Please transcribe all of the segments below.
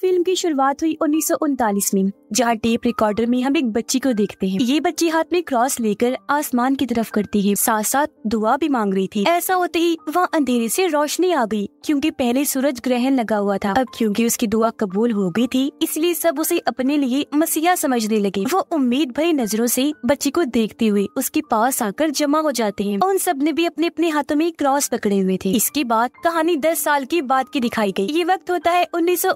Film की शुरुआत हुई उन्नीस में जहाँ टेप रिकॉर्डर में हम एक बच्ची को देखते हैं ये बच्ची हाथ में क्रॉस लेकर आसमान की तरफ करती है साथ साथ दुआ भी मांग रही थी ऐसा होते ही वहाँ अंधेरे से रोशनी आ गई क्योंकि पहले सूरज ग्रहण लगा हुआ था अब क्योंकि उसकी दुआ कबूल हो गई थी इसलिए सब उसे अपने लिए मसीहा समझने लगे वो उम्मीद भरी नजरों से बच्ची को देखते हुए उसके पास आकर जमा हो जाते हैं उन सब ने भी अपने अपने हाथों में क्रॉस पकड़े हुए थे इसके बाद कहानी दस साल की बाद की दिखाई गयी ये वक्त होता है उन्नीस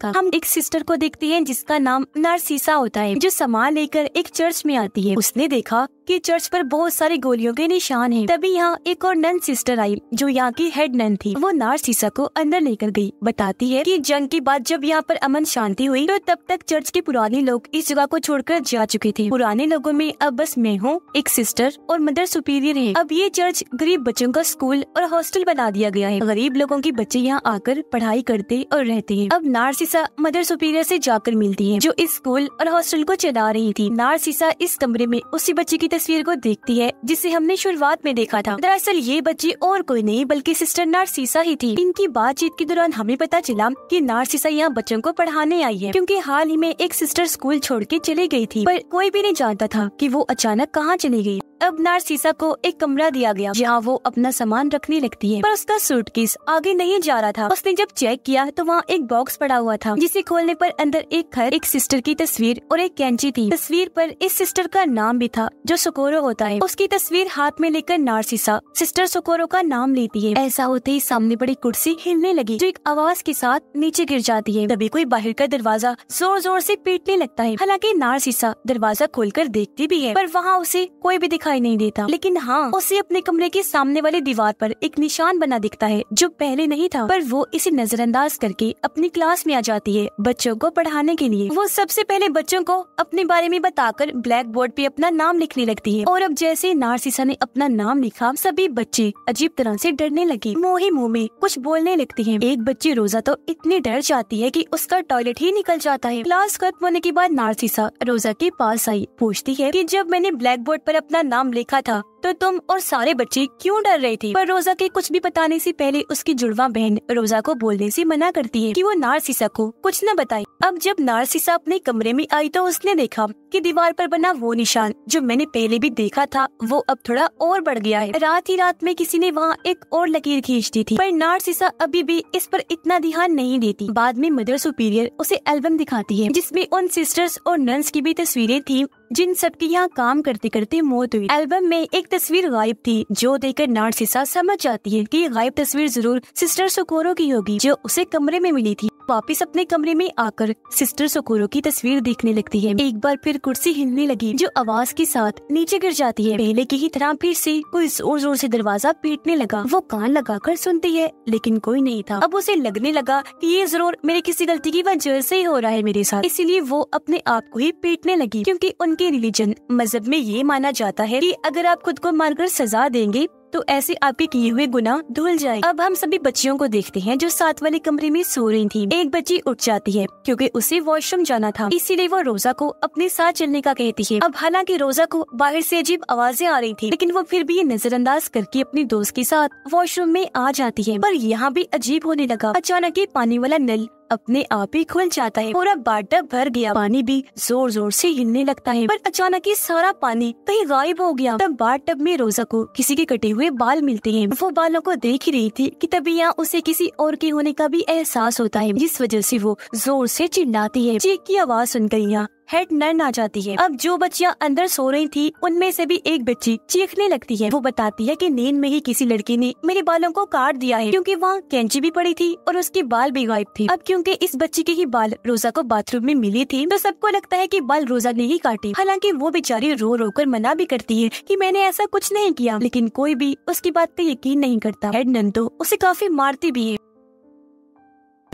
का हम एक सिस्टर को देखते हैं जिसका नाम नारसीसा होता है जो सामान लेकर एक चर्च में आती है उसने देखा कि चर्च पर बहुत सारी गोलियों के निशान हैं। तभी यहाँ एक और नन सिस्टर आई जो यहाँ की हेड नन थी वो नारसीसा को अंदर लेकर गई बताती है कि जंग के बाद जब यहाँ पर अमन शांति हुई तो तब तक चर्च के पुराने लोग इस जगह को छोड़कर जा चुके थे पुराने लोगों में अब बस मैं हूँ एक सिस्टर और मदर सुपीरियर है अब ये चर्च गरीब बच्चों का स्कूल और हॉस्टल बना दिया गया है गरीब लोगों के बच्चे यहाँ आकर पढ़ाई करते और रहते हैं अब नारसी नारसीसा मदर सुपीरियर से जाकर मिलती है जो इस स्कूल और हॉस्टल को चला रही थी नारसीसा इस कमरे में उसी बच्ची की तस्वीर को देखती है जिसे हमने शुरुआत में देखा था दरअसल ये बच्ची और कोई नहीं बल्कि सिस्टर नारसीसा ही थी इनकी बातचीत के दौरान हमें पता चला कि नारसीसा यहाँ बच्चों को पढ़ाने आई है क्योंकि हाल ही में एक सिस्टर स्कूल छोड़ के चली गई थी पर कोई भी नहीं जानता था कि वो अचानक कहाँ चली गई अब नारसीसा को एक कमरा दिया गया जहाँ वो अपना सामान रखने लगती है पर उसका सूटकेस आगे नहीं जा रहा था उसने जब चेक किया तो वहाँ एक बॉक्स पड़ा हुआ था जिसे खोलने पर अंदर एक घर एक सिस्टर की तस्वीर और एक कैंची थी तस्वीर पर इस सिस्टर का नाम भी था जो सुकोरो होता है उसकी तस्वीर हाथ में लेकर नारसीसा सिस्टर सुकोरो का नाम लेती है ऐसा होते ही सामने बड़ी कुर्सी हिलने लगी जो एक आवाज के साथ नीचे गिर जाती है तभी कोई बाहर का दरवाजा जोर जोर ऐसी पीटने लगता है हालांकि नारसीसा दरवाजा खोलकर देखती भी है पर वहाँ उसे कोई भी दिखा दिखाई नहीं देता लेकिन हाँ उसे अपने कमरे के सामने वाली दीवार पर एक निशान बना दिखता है जो पहले नहीं था पर वो इसे नजरअंदाज करके अपनी क्लास में आ जाती है बच्चों को पढ़ाने के लिए वो सबसे पहले बच्चों को अपने बारे में बताकर ब्लैक बोर्ड पे अपना नाम लिखने लगती है और अब जैसे नारसीसा ने अपना नाम लिखा सभी बच्चे अजीब तरह से डरने लगे मुँह ही मुँह में कुछ बोलने लगती है एक बच्ची रोजा तो इतनी डर जाती है की उसका टॉयलेट ही निकल जाता है क्लास खत्म होने के बाद नारसीसा रोजा के पास आई पूछती है की जब मैंने ब्लैक बोर्ड आरोप अपना नाम नाम लिखा था तो तुम और सारे बच्चे क्यों डर रही थी पर रोजा के कुछ भी बताने से पहले उसकी जुड़वा बहन रोजा को बोलने से मना करती है कि वो नारसिसा को कुछ न बताए अब जब नारसिसा अपने कमरे में आई तो उसने देखा कि दीवार पर बना वो निशान जो मैंने पहले भी देखा था वो अब थोड़ा और बढ़ गया है रात ही रात में किसी ने वहाँ एक और लकीर खींच दी थी पर नारसिसा अभी भी इस पर इतना ध्यान नहीं देती बाद में मदर सुपीरियर उसे एल्बम दिखाती है जिसमे उन सिस्टर्स और नर्स की भी तस्वीरें थी जिन सबके यहाँ काम करते करते मौत हुई एल्बम में एक तस्वीर गायब थी जो देखकर नार्सिसा समझ जाती है कि ये गायब तस्वीर जरूर सिस्टर सुकोरो की होगी जो उसे कमरे में मिली थी वापिस अपने कमरे में आकर सिस्टर सकोरो की तस्वीर देखने लगती है एक बार फिर कुर्सी हिलने लगी जो आवाज के साथ नीचे गिर जाती है पहले की ही तरह फिर से कोई जोर जोर से दरवाजा पीटने लगा वो कान लगाकर सुनती है लेकिन कोई नहीं था अब उसे लगने लगा कि ये जरूर मेरे किसी गलती की वजह से ही हो रहा है मेरे साथ इसीलिए वो अपने आप को ही पीटने लगी क्योंकि उनके रिलीजन मजहब में ये माना जाता है कि अगर आप खुद को मारकर सजा देंगे तो ऐसे आपके किए हुए गुना धुल जाए अब हम सभी बच्चियों को देखते हैं जो साथ वाले कमरे में सो रही थी एक बच्ची उठ जाती है क्योंकि उसे वॉशरूम जाना था इसीलिए वो रोजा को अपने साथ चलने का कहती है अब हालांकि रोजा को बाहर से अजीब आवाजें आ रही थी लेकिन वो फिर भी नजरअंदाज करके अपने दोस्त के साथ वॉशरूम में आ जाती है पर यहाँ भी अजीब होने लगा अचानक ही पानी वाला नल अपने आप ही खुल जाता है पूरा बाटा भर गया पानी भी जोर जोर से हिलने लगता है पर अचानक ही सारा पानी कहीं गायब हो गया तब बाट टब में रोजा को किसी के कटे हुए बाल मिलते हैं वो बालों को देख ही रही थी कि तभी यहाँ उसे किसी और के होने का भी एहसास होता है जिस वजह से वो जोर से चिल्लाती है चीख की आवाज सुन गई यहाँ हेड नर्न आ जाती है अब जो बच्चिया अंदर सो रही थी उनमें से भी एक बच्ची चीखने लगती है वो बताती है कि नींद में ही किसी लड़की ने मेरे बालों को काट दिया है क्योंकि वहाँ कैंची भी पड़ी थी और उसके बाल भी गायब थे अब क्योंकि इस बच्ची के ही बाल रोजा को बाथरूम में मिले थे तो सबको लगता है की बाल रोजा ने ही काटे हालांकि वो बेचारी रो रो कर मना भी करती है की मैंने ऐसा कुछ नहीं किया लेकिन कोई भी उसकी बात पे यकीन नहीं करता हेड नन तो उसे काफी मारती भी है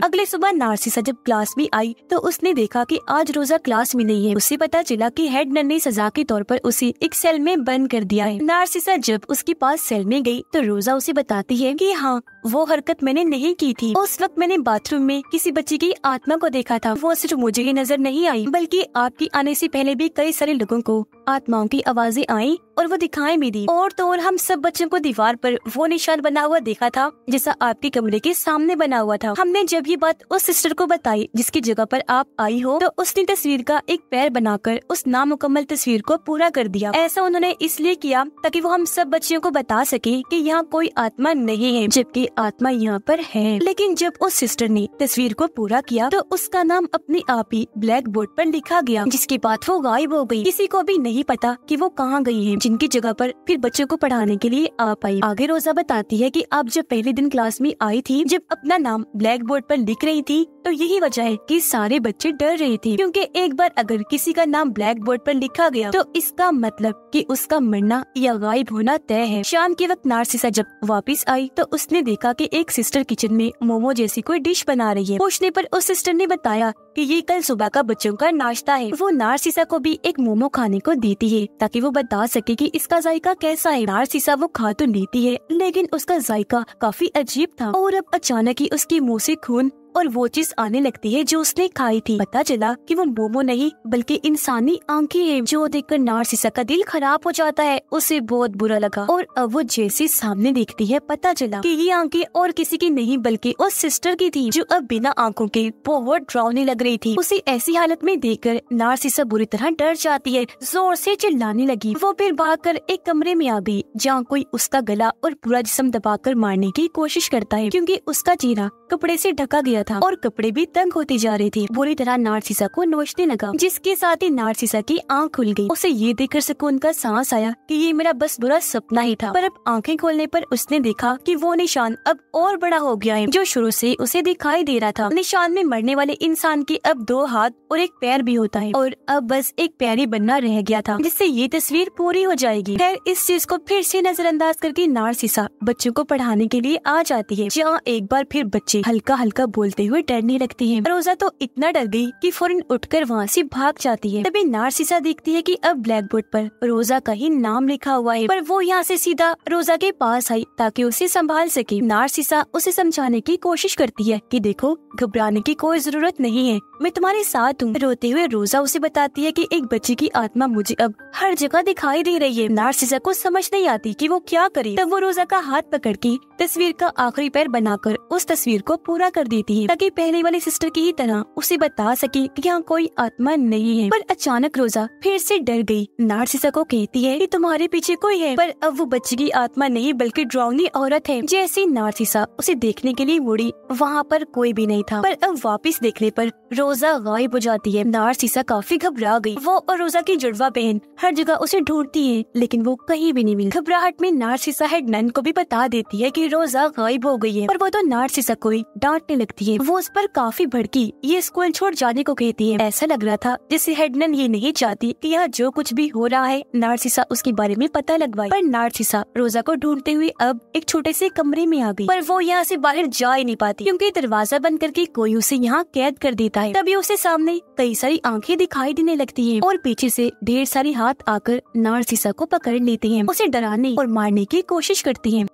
अगले सुबह नारसिसा जब क्लास में आई तो उसने देखा कि आज रोजा क्लास में नहीं है उसे पता चला कि हेड नन ने सजा के तौर पर उसे एक सेल में बंद कर दिया है नारसिसा जब उसके पास सेल में गई तो रोजा उसे बताती है कि हाँ वो हरकत मैंने नहीं की थी उस वक्त मैंने बाथरूम में किसी बच्चे की आत्मा को देखा था वो सिर्फ मुझे ही नजर नहीं आई बल्कि आपके आने से पहले भी कई सारे लोगों को आत्माओं की आवाजें आई और वो दिखाई भी दी और तो और हम सब बच्चों को दीवार पर वो निशान बना हुआ देखा था जैसा आपके कमरे के सामने बना हुआ था हमने जब ये बात उस सिस्टर को बताई जिसकी जगह पर आप आई हो तो उसने तस्वीर का एक पैर बनाकर उस नामुकम्मल तस्वीर को पूरा कर दिया ऐसा उन्होंने इसलिए किया ताकि वो हम सब बच्चियों को बता सके की यहाँ कोई आत्मा नहीं है जबकि आत्मा यहाँ पर है लेकिन जब उस सिस्टर ने तस्वीर को पूरा किया तो उसका नाम अपने आप ही ब्लैक बोर्ड पर लिखा गया जिसके बाद वो गायब हो गयी किसी को भी नहीं नहीं पता कि वो कहाँ गई है जिनकी जगह पर फिर बच्चों को पढ़ाने के लिए आ पाई आगे रोजा बताती है कि आप जब पहले दिन क्लास में आई थी जब अपना नाम ब्लैक बोर्ड पर लिख रही थी तो यही वजह है कि सारे बच्चे डर रहे थे क्योंकि एक बार अगर किसी का नाम ब्लैक बोर्ड पर लिखा गया तो इसका मतलब कि उसका मरना या गायब होना तय है शाम के वक्त नारसिसा जब वापस आई तो उसने देखा कि एक सिस्टर किचन में मोमो जैसी कोई डिश बना रही है पूछने पर उस सिस्टर ने बताया कि ये कल सुबह का बच्चों का नाश्ता है वो नारसिसा को भी एक मोमो खाने को देती है ताकि वो बता सके कि इसका जायका कैसा है सीसा वो खा तो लेती है लेकिन उसका जायका काफी अजीब था और अब अचानक ही उसके मुँह से खून और वो चीज आने लगती है जो उसने खाई थी पता चला कि वो मोमो नहीं बल्कि इंसानी आंखें हैं जो देखकर नारसिसा का दिल खराब हो जाता है उसे बहुत बुरा लगा और अब वो जैसी सामने देखती है पता चला कि ये आंखें और किसी की नहीं बल्कि उस सिस्टर की थी जो अब बिना आंखों के बहुत डरावने लग रही थी उसे ऐसी हालत में देखकर नारसिसा बुरी तरह डर जाती है जोर से चिल्लाने लगी वो फिर कर एक कमरे में आ गई जहाँ कोई उसका गला और पूरा जिसम कर मारने की कोशिश करता है क्यूँकी उसका चेहरा कपड़े से ढका गया गया था और कपड़े भी तंग होते जा रहे थे बुरी तरह नारसीसा को नोचने लगा जिसके साथ ही नारसीसा की आँख खुल गई उसे ये देख कर सुकून का सांस आया कि ये मेरा बस बुरा सपना ही था पर अब आंखें खोलने पर उसने देखा कि वो निशान अब और बड़ा हो गया है जो शुरू से उसे दिखाई दे रहा था निशान में मरने वाले इंसान के अब दो हाथ और एक पैर भी होता है और अब बस एक पैर ही बनना रह गया था जिससे ये तस्वीर पूरी हो जाएगी खैर इस चीज को फिर से नजरअंदाज करके नारसीसा बच्चों को पढ़ाने के लिए आ जाती है जहाँ एक बार फिर बच्चे हल्का हल्का बोल चलते हुए डरने लगती है रोजा तो इतना डर गई कि फौरन उठकर वहाँ से भाग जाती है तभी नारसिसा देखती है कि अब ब्लैक बोर्ड पर रोजा का ही नाम लिखा हुआ है पर वो यहाँ से सीधा रोजा के पास आई ताकि उसे संभाल सके नारसिसा उसे समझाने की कोशिश करती है कि देखो घबराने की कोई जरूरत नहीं है मैं तुम्हारे साथ हूँ रोते हुए रोजा उसे बताती है की एक बच्चे की आत्मा मुझे अब हर जगह दिखाई दे रही है नारसिसा को समझ नहीं आती की वो क्या करे तब वो रोजा का हाथ पकड़ के तस्वीर का आखिरी पैर बनाकर उस तस्वीर को पूरा कर देती है चाहिए ताकि पहले वाले सिस्टर की ही तरह उसे बता सके कि यहाँ कोई आत्मा नहीं है पर अचानक रोजा फिर से डर गई नारसिसा को कहती है कि तुम्हारे पीछे कोई है पर अब वो बच्चे की आत्मा नहीं बल्कि ड्राउनी औरत है जैसे नारसिसा उसे देखने के लिए मुड़ी वहाँ पर कोई भी नहीं था पर अब वापिस देखने पर रोजा गायब हो जाती है नारसिसा काफी घबरा गई वो और रोजा की जुड़वा बहन हर जगह उसे ढूंढती है लेकिन वो कहीं भी नहीं मिली घबराहट में नारसिसा हेड नन को भी बता देती है की रोजा गायब हो गई है और वो तो नारसिसा को ही डांटने लगती है थी वो उस पर काफी भड़की ये स्कूल छोड़ जाने को कहती है ऐसा लग रहा था जैसे हेडनन ये नहीं चाहती कि यहाँ जो कुछ भी हो रहा है नारसिसा उसके बारे में पता लगवाए पर नारसिसा रोजा को ढूंढते हुए अब एक छोटे से कमरे में आ गई पर वो यहाँ से बाहर जा ही नहीं पाती क्योंकि दरवाजा बंद करके कोई उसे यहाँ कैद कर देता है तभी उसे सामने कई सारी आंखें दिखाई देने लगती है और पीछे से ढेर सारे हाथ आकर नारसिसा को पकड़ लेते हैं उसे डराने और मारने की कोशिश करती है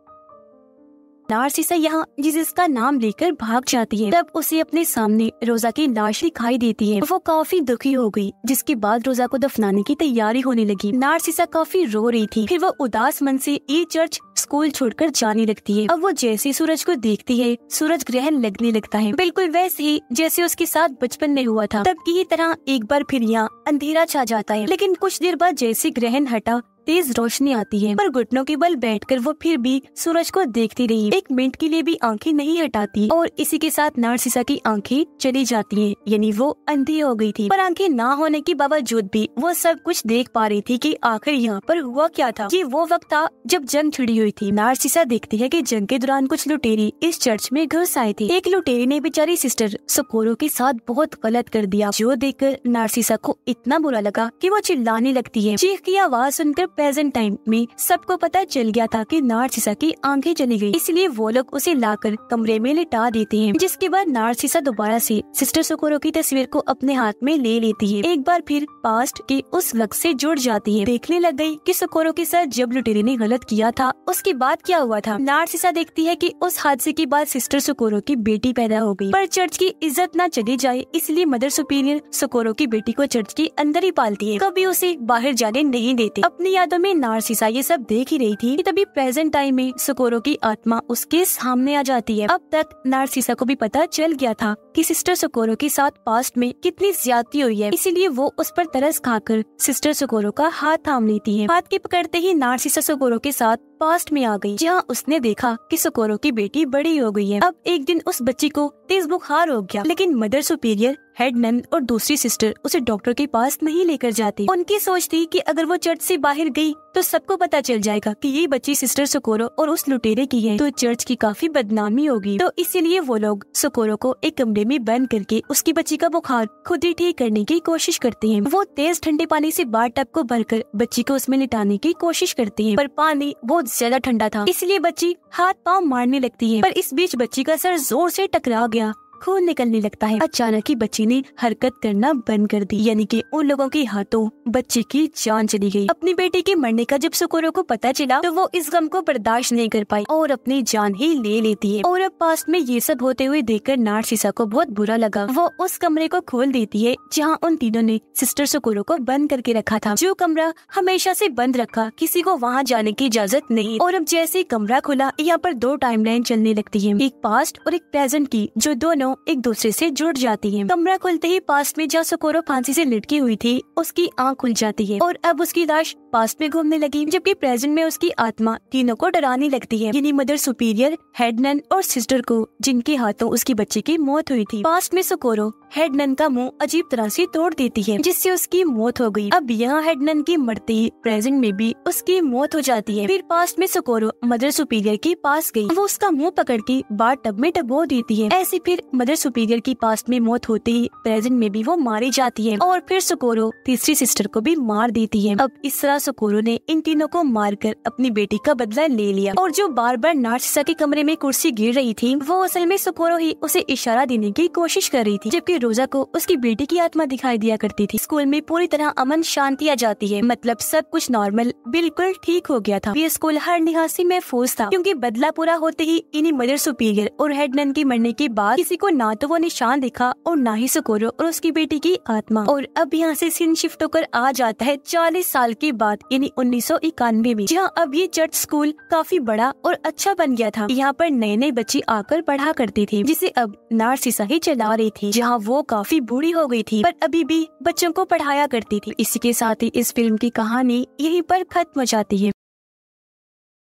नारसीसा यहाँ जीजस का नाम लेकर भाग जाती है तब उसे अपने सामने रोजा की लाश दिखाई देती है वो काफी दुखी हो गई जिसके बाद रोजा को दफनाने की तैयारी होने लगी नारसीसा काफी रो रही थी फिर वो उदास मन से ये चर्च स्कूल छोड़कर जाने लगती है अब वो जैसे सूरज को देखती है सूरज ग्रहण लगने लगता है बिल्कुल वैसे ही जैसे उसके साथ बचपन में हुआ था तब की तरह एक बार फिर यहाँ अंधेरा छा जाता है लेकिन कुछ देर बाद जैसे ग्रहण हटा तेज रोशनी आती है पर घुटनों के बल बैठकर वो फिर भी सूरज को देखती रही एक मिनट के लिए भी आंखें नहीं हटाती और इसी के साथ नारसिसा की आंखें चली जाती हैं यानी वो अंधी हो गई थी पर आंखें ना होने के बावजूद भी वो सब कुछ देख पा रही थी की आखिर यहाँ पर हुआ क्या था ये वो वक्त था जब जंग छिड़ी हुई थी नारसिसा देखती है की जंग के दौरान कुछ लुटेरी इस चर्च में घुस आए थे एक लुटेरी ने बेचारी सिस्टर सकोरो के साथ बहुत गलत कर दिया जो देखकर नारसिसा को इतना बुरा लगा कि वो चिल्लाने लगती है चीख की आवाज सुनकर प्रेजेंट टाइम में सबको पता चल गया था कि नारसिसा की आंखें चली गई इसलिए वो लोग उसे लाकर कमरे में लिटा देते हैं जिसके बाद नारसिसा दोबारा से सिस्टर सुकोरो की तस्वीर को अपने हाथ में ले लेती है एक बार फिर पास्ट के उस लक्ष से जुड़ जाती है देखने लग गई कि सुकोरो के साथ जब लुटेरे ने गलत किया था उसके बाद क्या हुआ था नारसिसा देखती है कि उस हादसे के बाद सिस्टर सुकोरो की बेटी पैदा हो गई पर चर्च की इज्जत ना चली जाए इसलिए मदर सुपीरियर सुकोरो की बेटी को चर्च के अंदर ही पालती है कभी उसे बाहर जाने नहीं देते अपनी यादों में नारसीसा ये सब देख ही रही थी कि तभी प्रेजेंट टाइम में सुकोरो की आत्मा उसके सामने आ जाती है अब तक नारसीसा को भी पता चल गया था कि सिस्टर सुकोरो के साथ पास्ट में कितनी ज्यादा हुई है इसीलिए वो उस पर तरस खाकर सिस्टर सुकोरो का हाथ थाम लेती है हाथ के पकड़ते ही नारसीसा सुकोरो के साथ पास्ट में आ गई जहाँ उसने देखा कि सुकोरो की बेटी बड़ी हो गई है अब एक दिन उस बच्ची को तेज बुखार हो गया लेकिन मदर सुपीरियर हेड नन और दूसरी सिस्टर उसे डॉक्टर के पास नहीं लेकर जाती उनकी सोच थी कि अगर वो चर्च से बाहर गई तो सबको पता चल जाएगा कि ये बच्ची सिस्टर सुकोरो और उस लुटेरे की है तो चर्च की काफी बदनामी होगी तो इसीलिए वो लोग सुकोरो को एक कमरे में बंद करके उसकी बच्ची का बुखार खुद ही ठीक करने की कोशिश करते हैं वो तेज ठंडे पानी से बाढ़ टप को भरकर बच्ची को उसमें लिटाने की कोशिश करते हैं पर पानी बहुत ज्यादा ठंडा था इसलिए बच्ची हाथ पाँव मारने लगती है पर इस बीच बच्ची का सर जोर से टकरा गया खून निकलने लगता है अचानक ही बच्ची ने हरकत करना बंद कर दी यानी कि उन लोगों के हाथों बच्चे की जान चली गई अपनी बेटी के मरने का जब सुकोरो को पता चला तो वो इस गम को बर्दाश्त नहीं कर पाई और अपनी जान ही ले लेती है और अब पास में ये सब होते हुए देखकर नार्सिसा को बहुत बुरा लगा वो उस कमरे को खोल देती है जहाँ उन तीनों ने सिस्टर सुकोरो को बंद करके रखा था जो कमरा हमेशा से बंद रखा किसी को वहाँ जाने की इजाजत नहीं और अब जैसे कमरा खुला यहाँ पर दो लाइन चलने लगती है एक पास्ट और एक प्रेजेंट की जो दोनों दोनों एक दूसरे से जुड़ जाती है कमरा खुलते ही पास में जहाँ सुकोरो फांसी से लटकी हुई थी उसकी आंख खुल जाती है और अब उसकी लाश पास में घूमने लगी जबकि प्रेजेंट में उसकी आत्मा तीनों को डराने लगती है यानी मदर सुपीरियर नन और सिस्टर को जिनके हाथों उसकी बच्चे की मौत हुई थी पास में सुकोरो नन का मुंह अजीब तरह से तोड़ देती है जिससे उसकी मौत हो गई अब यहाँ नन की मरते ही प्रेजेंट में भी उसकी मौत हो जाती है फिर पास्ट में सुकोरो मदर सुपीरियर के पास गई वो उसका मुंह पकड़ के बाढ़ टब में डबो देती है ऐसे फिर मदर सुपीरियर की पास्ट में मौत होती है प्रेजेंट में भी वो मारी जाती है और फिर सुकोरो तीसरी सिस्टर को भी मार देती है अब इस तरह सुकोरो ने इन तीनों को मारकर अपनी बेटी का बदला ले लिया और जो बार बार नार्सिसा के कमरे में कुर्सी गिर रही थी वो असल में सुकोरो ही उसे इशारा देने की कोशिश कर रही थी जबकि रोजा को उसकी बेटी की आत्मा दिखाई दिया करती थी स्कूल में पूरी तरह अमन शांति आ जाती है मतलब सब कुछ नॉर्मल बिल्कुल ठीक हो गया था ये स्कूल हर निहासी महफूज था क्यूँकी बदला पूरा होते ही इन्हीं मदर सुपीरियर और हेड नन के मरने के बाद किसी को ना तो वो निशान दिखा और ना ही सुकोरो और उसकी बेटी की आत्मा और अब यहाँ से सीन शिफ्ट होकर आ जाता है चालीस साल के बाद यानी उन्नीस सौ इक्यानवे में जहाँ अब ये चर्च स्कूल काफी बड़ा और अच्छा बन गया था यहाँ पर नए नए बच्चे आकर पढ़ा करती थी जिसे अब नारसिसा ही चला रही थी जहाँ वो काफी बूढ़ी हो गई थी पर अभी भी बच्चों को पढ़ाया करती थी इसी के साथ ही इस फिल्म की कहानी यहीं पर खत्म हो जाती है